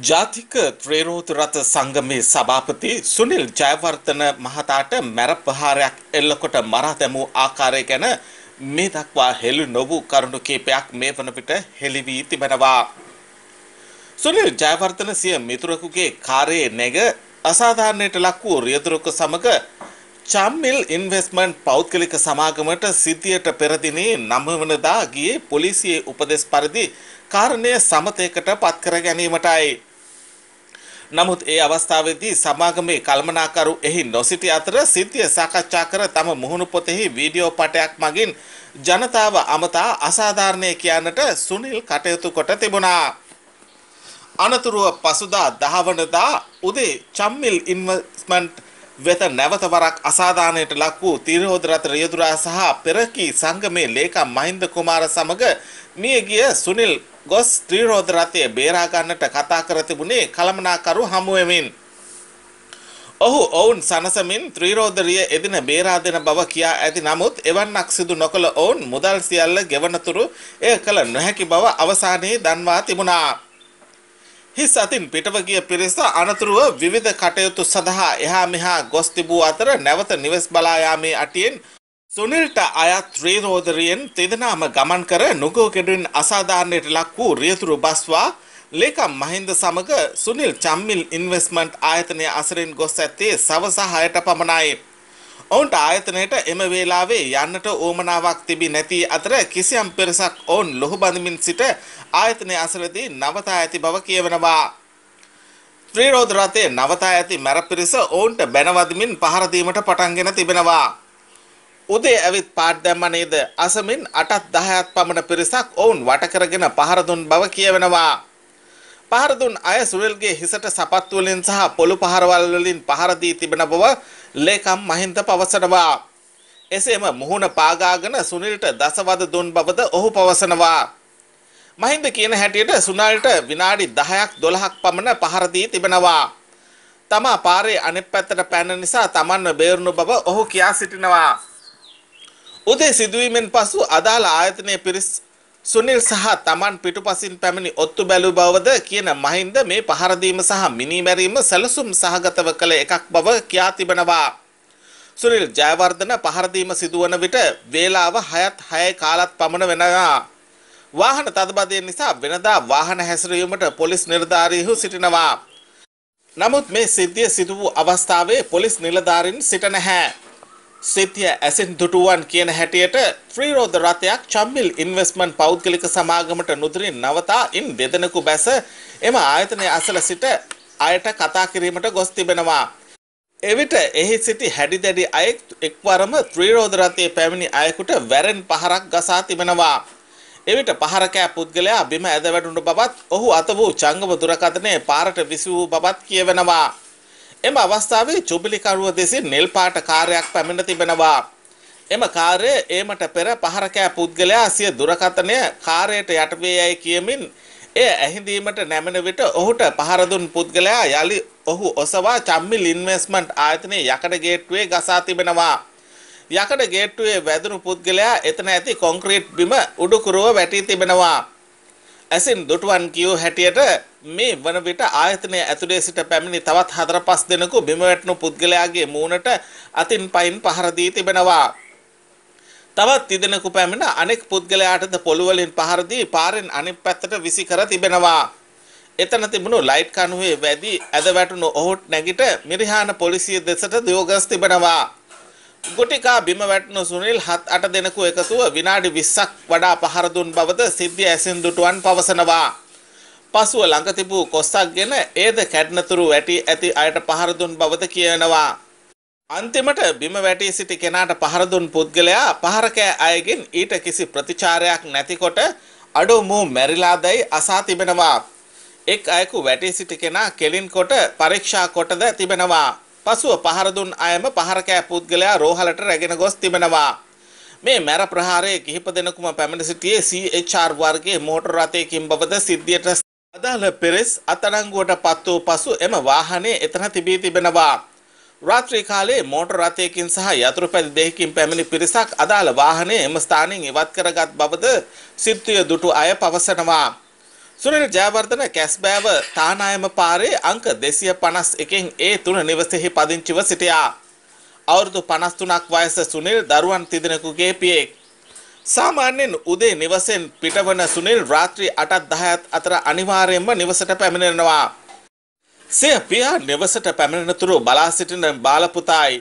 ජාතික ත්‍රේරෝත රථ සංගමේ සභාපති සුනිල් ජයවර්ධන මහතාට මැර ප්‍රහාරයක් එල්ලකොට මරා දැමූ ආකාරය ගැන මේ දක්වා හෙළි නොවූ කරුණු කීපයක් මේ වන විට හෙළි වී තිබෙනවා. සුනිල් ජයවර්ධන සිය මිතුරෙකුගේ කාර්යයේ නැග අසාධාරණයට ලක් වූ රියදුරක සමග චම්මිල් ඉන්වස්මන්ට් පෞද්ගලික සමාගමට සිද්ධියට පෙරදිනේ නමවනදා ගියේ පොලිසියේ උපදෙස් පරිදි කාරණය සමතයකට පත්කර ගැනීමටයි. නමුත් ඒ අවස්ථාවේදී සමාගමේ කල්මනාකරු එහි නොසිටි අතර සිද්ධිය සාකච්ඡා කර තම මුහුණු පොතෙහි වීඩියෝ පටයක් මගින් ජනතාව අමතා අසාධාරණය කියන්නට සුනිල් කටයුතු කොට තිබුණා. අනතුරුව පසුදා දහවනදා උදේ චම්මිල් ඉන්වස්මන්ට් වෙත නැවත වරක් අසාධානයට ලක් වූ තිරෝදරත රියදුරා සහ පෙරකී සංගමේ ලේකම් මහින්ද කුමාර සමග මියගිය සුනිල් ගොස් ත්‍රිරෝදරතය බේරා ගන්නට කතා කර තිබුණේ කලමනාකරු හමුවෙමින් ඔහු ඔවුන් සනසමින් ත්‍රිරෝදරිය එදින බේරා දෙන බව කියා ඇති නමුත් එවන්නක් සිදු නොකළ ඔවුන් මුදල් සියල්ල ගෙවනතුරු එය කළ නොහැකි බව අවසානයේ දන්වා තිබුණා හිස් අතින් පිටව ගිය පිරිස අනතුරුව විවිධ කටයුතු සඳහා එහා මෙහා ගොස් තිබූ අතර නැවත නිවෙස් බලා යාමේ අටියෙන් සුනිල්ට අයත් ත්‍රීරෝදරියෙන් තිදෙනාම ගමන් කර නුගෝ කෙඩුවෙන් අසාධාරණයට ලක් වූ රියතුරු බස්වා ලේකම් මහින්ද සමග සුනිල් චම්මිල් ඉන්වෙස්මන්ට් ආයතනය අසරින් ගොස් ඇත්තේ සවස හයට පමණයි. ඔවුන්ට ආයතනයට එම වේලාවේ යන්නට ඕමනාවක් තිබි නැති අතර කිසියම් පෙරසක් ඔවුන් ලොහු බඳමින් සිට ආයතනය අසලදී නවතා ඇති බව කියවනවා. ත්‍රීරෝධ රථයේ නවතා ඇති මැර පිරිස ඔවුන්ට බැනවදමින් පහර දීමට පටන්ගෙන තිබෙනවා. උදේ ඇවිත් පාට දැම්ම නේද අසමින් 8ත් 10ත් පමණ පිරිසක් ඔවුන් වට කරගෙන පහර දුන් බව කියවෙනවා. පහර දුන් අය සුනිල්ගේ හිසට සපත්තු වලින් සහ පොළු පහරවල් වලින් පහර දී තිබෙන බව ලේකම් මහින්ද පවසනවා. එසේම මුහුණ පාගාගෙන සුනිල්ට දසවද දුන් බවද ඔහු පවසනවා. මහින්ද කියන හැටියට සුනල්ට විනාඩි 10ක් 12ක් පමණ පහර දී තිබෙනවා. තමා පාරේ අනෙක් පැත්තට පැන නිසා Tamanව බේරුණු බව ඔහු කියා සිටිනවා. උදේ සිදුවීමෙන් පසු අදාළ ආයතනයේ පිරිස් සුනිල් සහ Taman පිටුපසින් පැමිණි ඔත්තු බැලූ බවද කියන මහින්ද මේ පහර සහ මිනීමැරීම සැලසුම් සහගතව කළ එකක් බව කියා තිබෙනවා. සුනිල් ජයවර්ධන පහර සිදුවන විට වේලාව 6:06 කාලත් පමණ වෙනවා. වාහන තදබදය නිසා වෙනදා වාහන හැසිරීමට පොලිස් නිලධාරීහු සිටිනවා. නමුත් මේ සිද්ධිය සිදු වූ අවස්ථාවේ පොලිස් නිලධාරීන් සිට නැහැ. සිතිය ඇසින් දුටුවන් කියන හැටියට ත්‍රීරෝධ රථයක් චම්බිල් ඉන්වෙස්මන්ට් පෞද්ගලික සමාගමට නුදුරින් නවතා ඉන් දෙදෙනෙකු බැස එම ආයතනය අසල සිට අයට කතා කිරීමට ගොස් තිබෙනවා. එවිට එහි සිටි හැඩි දැඩි අය එක්වරම ත්‍රීරෝධ රථයේ පැමිණි අයෙකුට වැරෙන් පහරක් ගසා තිබෙනවා. එවිට පහරකෑ පුද්ගලයා බිම ඇද වැඩුණු බවත් ඔහු අත වූ චංගම දුරකථනයේ පාරට විසි වූ බවත් කියවෙනවා. එම අවස්ථාවේ චුබිලිකරුව දෙසින් නෙල් පාට කාර්යයක් පැමිණ තිබෙනවා. එම කාර්ය ඒමට පෙර පහරකෑ පුද්ගලයා සිය දුරකථනය කාර්යයට යටවේ යයි කියමින් එය ඇහිඳීමට නැමෙන විට ඔහුට පහරදුන් පුද්ගලයා යළි ඔහු ඔසවා චම්මිල් ඉන්වස්මන්ට් ආයතනයේ යකඩ ගේට්ටුවේ ගසා තිබෙනවා. යකඩ ගේට්ටුවේ වැදුණු පුද්ගලයා එතන ඇති කොන්ක්‍රීට් බිම උඩුකුරුව වැටී තිබෙනවා. ඇසින් දුටුවන් කියූ හැටියට මේ වන විට ආයතනය ඇතුලේ සිට පැමිණි තවත් හතර පස් දෙනෙකු බිම වැටුණු පුද්ගලයාගේ මූණට අතින් පයින් පහර දී තිබෙනවා. තවත් තිදෙනෙකු පැමිණ අනෙක් පුද්ගලයාටද පොළොවලින් පහර දී පාරෙන් අනෙක් පැත්තට විසි කර තිබෙනවා. එතන තිබුණු ලයිට් කණුවේ වැදී ඇද වැටුණු ඔහුට නැගිට මිරිහාන පොලිසිය දෙසට දියෝගස් තිබෙනවා. ගුටිකා බිම වැටුණු සුනිල් හත් අට දෙනෙකු එකතුව විනාඩි 20ක් වඩා පහර දුන් බවද සිද්ධිය ඇසින් දුටුවන් පවසනවා. පසුව ළඟ තිබූ කොස්සක්ගෙන ඒද කැඩනතුරු වැටි ඇති අයට පහර දුන් බවද කියනවා. අන්තිමට බිම වැටී සිටි කෙනාට පහර දුන් පුද්ගලයා පහරකෑ අයගෙන් ඊට කිසි ප්‍රතිචාරයක් නැතිකොට අඩු මූ මැරිලාදැයි අසා තිබෙනවා. එක් අයකු වැටී සිටි කෙනා කෙලින් කොට පරීක්ෂා කොටද තිබෙනවා. පසුව පහර දුන් අයම පහරකෑ පුද්ගලයා රෝහලට රැගෙන ගොස් තිබෙනවා. මේ මැර ප්‍රහාරයේ කිහිප දෙනෙකුම පැමිණ සිටියේ CHR වර්ගයේ මෝටර රථයකින් බවද සිද්ධියට අදාළ පෙරෙස් අත්අඩංගුවට පත් වූ පසු එම වාහනය එතන තිබී තිබෙනවා. රාත්‍රී කාලයේ මෝටර් රථයකින් සහ යතුරුපැදි දෙකකින් පැමිණි පිරිසක් අදාළ වාහනය එම ස්ථානයෙන් ඉවත් කරගත් බවද සිත්තුය දුටු අය පවසනවා. සුනිල් ජයවර්ධන කැස්බෑව තානායම පාරේ අංක 251කින් A3 නිවසේහි පදිංචිව සිටියා. අවුරුදු 53ක් වයස සුනිල් දරුවන් තිදෙනෙකුගේ පියෙක්. සාමාන්‍යයෙන් උදේ නිවසෙන් පිටවන සුනිල් රාත්‍රී 8:10 අතර අනිවාර්යයෙන්ම නිවසට පැමිණෙනවා. සිය පියා නිවසට පැමිණෙනතුරු බලා සිටින බාලපුතායි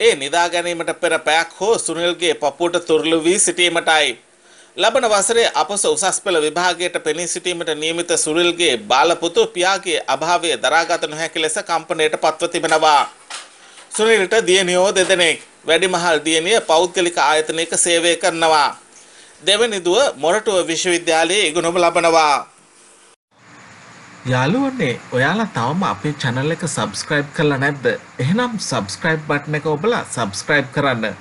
ඒ නිදා ගැනීමට පෙර පැයක් හෝ සුනිල්ගේ පපුවට තුරුළු වී සිටීමටයි. ලබන වසරේ අපස උසස් පෙළ විභාගයට පෙනී සිටීමට නියමිත සුනිල්ගේ බාලපුතු පියාගේ අභාවය දරාගත නොහැකි ලෙස කම්පනයට පත්ව තිබෙනවා. සුනිල්ට දියණියෝ දෙදෙනෙක්. වැඩිමහල් දියණිය පෞද්ගලික ආයතනයක සේවය කරනවා. දෙවැනි දුව මොරටුව විශ්වවිද්‍යාලයේ ඉගෙනුම ලබනවා. යාළුවනේ ඔයාලා තවම අපේ channel එක subscribe කරලා නැද්ද? එහෙනම් subscribe button එක ඔබලා subscribe කරන්න.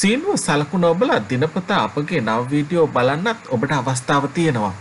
සීනුව සලකුණ ඔබලා දිනපතා අපගේ නව වීඩියෝ බලන්නත් ඔබට අවස්ථාව තියෙනවා.